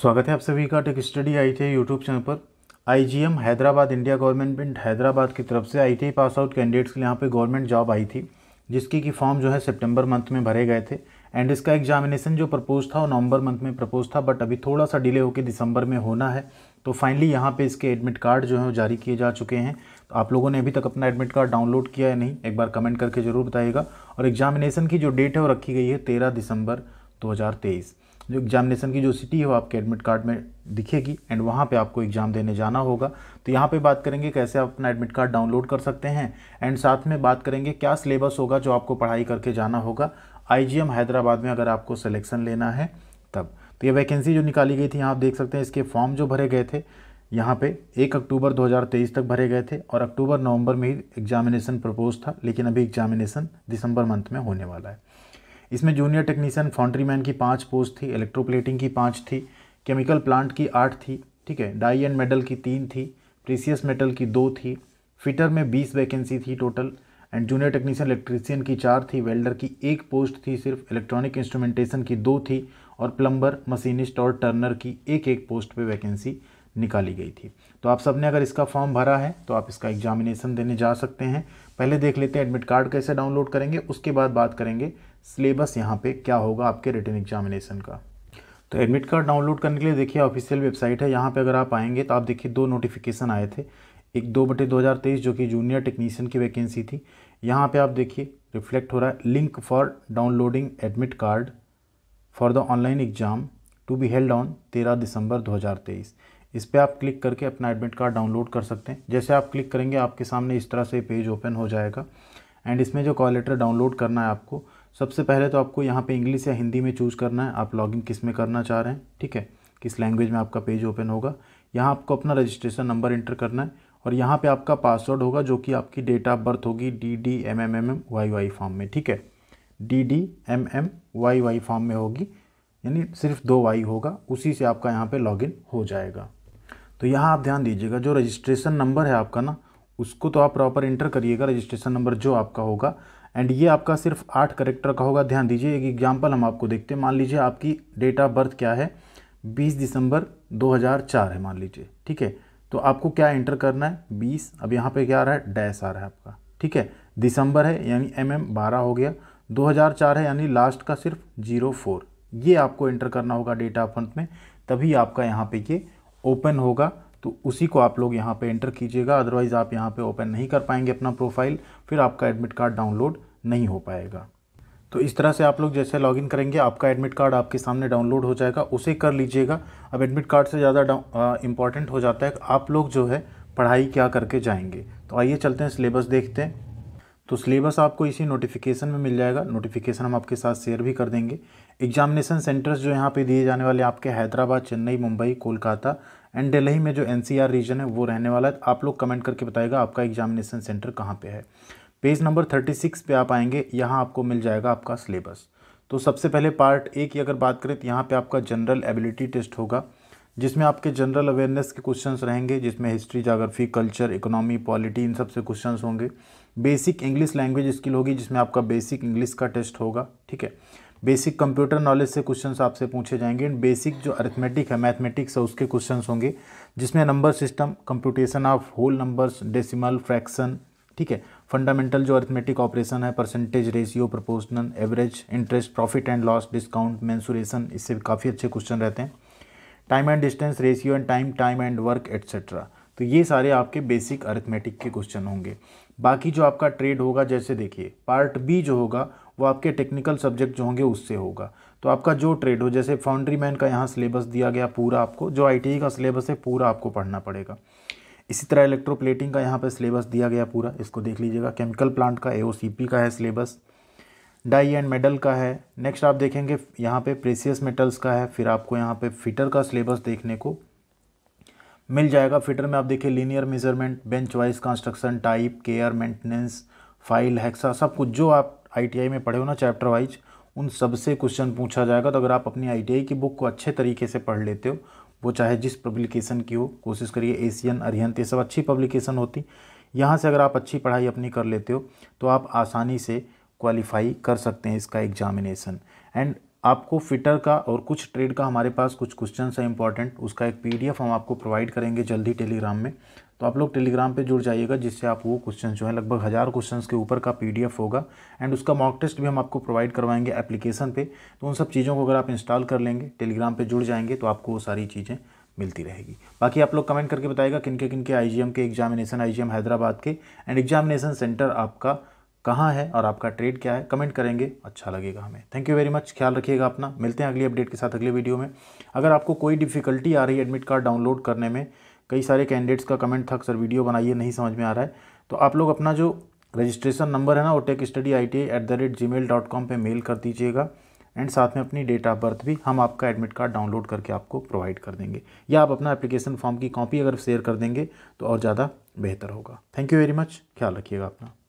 स्वागत है आप सभी का tech study I T YouTube channel पर IGM Hyderabad India government Hyderabad की तरफ से I T pass out candidates के लिए यहाँ पे गवर्नमेंट जॉब आई थी जिसकी कि फॉर्म जो है सितंबर मंथ में भरे गए थे एंड इसका एग्जामिनेशन जो प्रपोज था वो नवंबर मंथ में प्रपोज था बट अभी थोड़ा सा डिले होकर दिसंबर में होना है तो फाइनली यहाँ पर इसके एडमिट कार्ड जो है जारी किए जा चुके हैं तो आप लोगों ने अभी तक अपना एडमिट कार्ड डाउनलोड किया या नहीं एक बार कमेंट करके ज़रूर बताइएगा और एग्जामिनेशन की जो डेट है वो रखी गई है तेरह दिसंबर दो जो एग्जामिनेशन की जो सिटी है वो आपके एडमिट कार्ड में दिखेगी एंड वहाँ पे आपको एग्ज़ाम देने जाना होगा तो यहाँ पे बात करेंगे कैसे आप अपना एडमिट कार्ड डाउनलोड कर सकते हैं एंड साथ में बात करेंगे क्या सिलेबस होगा जो आपको पढ़ाई करके जाना होगा आई हैदराबाद में अगर आपको सिलेक्शन लेना है तब तो ये वैकेंसी जो निकाली गई थी यहाँ आप देख सकते हैं इसके फॉर्म जो भरे गए थे यहाँ पे एक अक्टूबर 2023 तक भरे गए थे और अक्टूबर नवंबर में ही एग्जामिनेशन प्रपोज था लेकिन अभी एग्जामिनेशन दिसंबर मंथ में होने वाला है इसमें जूनियर टेक्नीशियन फाउंड्रीमैन की पाँच पोस्ट थी इलेक्ट्रोप्लेटिंग की पाँच थी केमिकल प्लांट की आठ थी ठीक है डाई एंड मेडल की तीन थी प्रीसियस मेटल की दो थी फिटर में बीस वैकेंसी थी total and junior technician electrician की चार थी वेल्डर की एक पोस्ट थी सिर्फ इलेक्ट्रॉनिक इंस्ट्रूमेंटेशन की दो थी और प्लम्बर मशीनिस्ट और टर्नर की एक एक पोस्ट पे वैकेंसी निकाली गई थी तो आप सब ने अगर इसका फॉर्म भरा है तो आप इसका एग्जामिनेशन देने जा सकते हैं पहले देख लेते हैं एडमिट कार्ड कैसे डाउनलोड करेंगे उसके बाद बात करेंगे सिलेबस यहाँ पे क्या होगा आपके रिटर्न एग्जामिनेशन का तो एडमिट कार्ड डाउनलोड करने के लिए देखिए ऑफिशियल वेबसाइट है यहाँ पे अगर आप आएंगे तो आप देखिए दो नोटिफिकेशन आए थे एक दो बटे दो हज़ार तेईस जो कि जूनियर टेक्नीशियन की वैकेंसी थी यहाँ पे आप देखिए रिफ्लेक्ट हो रहा है link for downloading admit card for the online exam to be held on तेरह दिसंबर दो हज़ार तेईस इस पर आप क्लिक करके अपना एडमिट कार्ड डाउनलोड कर सकते हैं जैसे आप क्लिक करेंगे आपके सामने इस तरह से पेज ओपन हो जाएगा एंड इसमें जो कॉल लेटर डाउनलोड करना है आपको सबसे पहले तो आपको यहाँ पे इंग्लिश या हिंदी में चूज़ करना है आप लॉगिन किस में करना चाह रहे हैं ठीक है किस लैंग्वेज में आपका पेज ओपन होगा यहाँ आपको अपना रजिस्ट्रेशन नंबर इंटर करना है और यहाँ पे आपका पासवर्ड होगा जो कि आपकी डेट ऑफ बर्थ होगी D D M M M M Y Y form में ठीक है D D M M Y Y form में होगी यानी सिर्फ दो वाई होगा उसी से आपका यहाँ पर लॉगिन हो जाएगा तो यहाँ आप ध्यान दीजिएगा जो रजिस्ट्रेशन नंबर है आपका ना उसको तो आप प्रॉपर इंटर करिएगा रजिस्ट्रेशन नंबर जो आपका होगा एंड ये आपका सिर्फ आठ करेक्टर का होगा ध्यान दीजिए एक एग्जाम्पल हम आपको देखते हैं मान लीजिए आपकी डेट ऑफ बर्थ क्या है 20 दिसंबर 2004 है मान लीजिए ठीक है तो आपको क्या एंटर करना है 20 अब यहाँ पे क्या आ रहा है डैश आ रहा है आपका ठीक है दिसंबर है यानी एम mm एम बारह हो गया दो है यानी लास्ट का सिर्फ जीरो फोर ये आपको एंटर करना होगा डेट ऑफ मंथ में तभी आपका यहाँ पे ये ओपन होगा तो उसी को आप लोग यहाँ पे एंटर कीजिएगा अदरवाइज़ आप यहाँ पे ओपन नहीं कर पाएंगे अपना प्रोफाइल फिर आपका एडमिट कार्ड डाउनलोड नहीं हो पाएगा तो इस तरह से आप लोग जैसे लॉगिन करेंगे आपका एडमिट कार्ड आपके सामने डाउनलोड हो जाएगा उसे कर लीजिएगा अब एडमिट कार्ड से ज़्यादा इम्पॉर्टेंट हो जाता है आप लोग जो है पढ़ाई क्या करके जाएंगे तो आइए चलते हैं सिलेबस देखते हैं तो सिलेबस आपको इसी नोटिफिकेशन में मिल जाएगा नोटिफिकेशन हम आपके साथ शेयर भी कर देंगे एग्जामिनेशन सेंटर्स जो यहाँ पे दिए जाने वाले आपके हैदराबाद चेन्नई मुंबई कोलकाता एंड दिल्ली में जो एन रीजन है वो रहने वाला है आप लोग कमेंट करके बताएगा आपका एग्जामिनेशन सेंटर कहाँ पर है पेज नंबर थर्टी सिक्स पे आप आएंगे यहाँ आपको मिल जाएगा आपका सिलेबस तो सबसे पहले पार्ट ए की अगर बात करें तो यहाँ पे आपका जनरल एबिलिटी टेस्ट होगा जिसमें आपके जनरल अवेयरनेस के क्वेश्चंस रहेंगे जिसमें history geography culture economy polity इन सब से क्वेश्चंस होंगे बेसिक इंग्लिश लैंग्वेज स्किल होगी जिसमें आपका बेसिक इंग्लिश का टेस्ट होगा ठीक है बेसिक कंप्यूटर नॉलेज से क्वेश्चंस आपसे पूछे जाएंगे एंड बेसिक जो अर्थमेटिक है मैथमेटिक्स है उसके क्वेश्चन होंगे जिसमें number system computation of whole numbers decimal fraction ठीक है फंडामेंटल जो अर्थमेटिक ऑपरेशन है percentage ratio proportional average interest profit and loss discount mensuration इससे काफ़ी अच्छे क्वेश्चन रहते हैं time and distance ratio and time time and work etcetera तो ये सारे आपके बेसिक अर्थमेटिक के क्वेश्चन होंगे बाकी जो आपका ट्रेड होगा जैसे देखिए पार्ट बी जो होगा वो आपके टेक्निकल सब्जेक्ट जो होंगे उससे होगा तो आपका जो ट्रेड हो जैसे फाउंड्री मैन का यहाँ सिलेबस दिया गया पूरा आपको जो आई e का सिलेबस है पूरा आपको पढ़ना पड़ेगा इसी तरह इलेक्ट्रोप्लेटिंग का यहाँ पर सिलेबस दिया गया पूरा इसको देख लीजिएगा केमिकल प्लांट का ए का है सिलेबस डाई एंड मेडल का है नेक्स्ट आप देखेंगे यहाँ पे प्रेसियस मेटल्स का है फिर आपको यहाँ पे फिटर का सिलेबस देखने को मिल जाएगा फिटर में आप देखिए linear measurement bench vice construction type care maintenance file hacksaw सब कुछ जो आप आई में पढ़े हो ना चैप्टर वाइज उन सबसे क्वेश्चन पूछा जाएगा तो अगर आप अपनी आई की बुक को अच्छे तरीके से पढ़ लेते हो वो चाहे जिस पब्लिकेशन की हो कोशिश करिए एशियन अरिहंत ये सब अच्छी पब्लिकेशन होती यहाँ से अगर आप अच्छी पढ़ाई अपनी कर लेते हो तो आप आसानी से क्वालिफाई कर सकते हैं इसका एग्जामिनेशन एंड आपको फिटर का और कुछ ट्रेड का हमारे पास कुछ क्वेश्चन है इंपॉर्टेंट उसका एक पीडीएफ हम आपको प्रोवाइड करेंगे जल्दी टेलीग्राम में तो आप लोग टेलीग्राम पे जुड़ जाइएगा जिससे आप वो क्वेश्चन जो है लगभग हज़ार क्वेश्चन के ऊपर का पीडीएफ होगा एंड उसका मॉक टेस्ट भी हम आपको प्रोवाइड करवाएंगे एप्लीकेशन पे तो उन सब चीज़ों को अगर आप इंस्टॉल कर लेंगे टेलीग्राम पर जुड़ जाएंगे तो आपको वो सारी चीज़ें मिलती रहेगी बाकी आप लोग कमेंट करके बताएगा किन के किन के आई के एग्जामिनेशन आई हैदराबाद के एंड एग्जामिनेशन सेंटर आपका कहाँ है और आपका ट्रेड क्या है कमेंट करेंगे अच्छा लगेगा हमें थैंक यू वेरी मच ख्याल रखिएगा अपना मिलते हैं अगली अपडेट के साथ अगले वीडियो में अगर आपको कोई डिफ़िकल्टी आ रही है एडमिट कार्ड डाउनलोड करने में कई सारे कैंडिडेट्स का कमेंट था सर वीडियो बनाइए नहीं समझ में आ रहा है तो आप लोग अपना जो रजिस्ट्रेशन नंबर है ना वो tech study I T at the rate gmail dot com पर मेल कर दीजिएगा एंड साथ में अपनी डेट ऑफ बर्थ भी हम आपका एडमिट कार्ड डाउनलोड करके आपको प्रोवाइड कर देंगे या आप अपना एप्लीकेशन फॉर्म की कॉपी अगर शेयर कर देंगे तो और ज़्यादा बेहतर होगा थैंक यू वेरी मच ख्याल रखिएगा अपना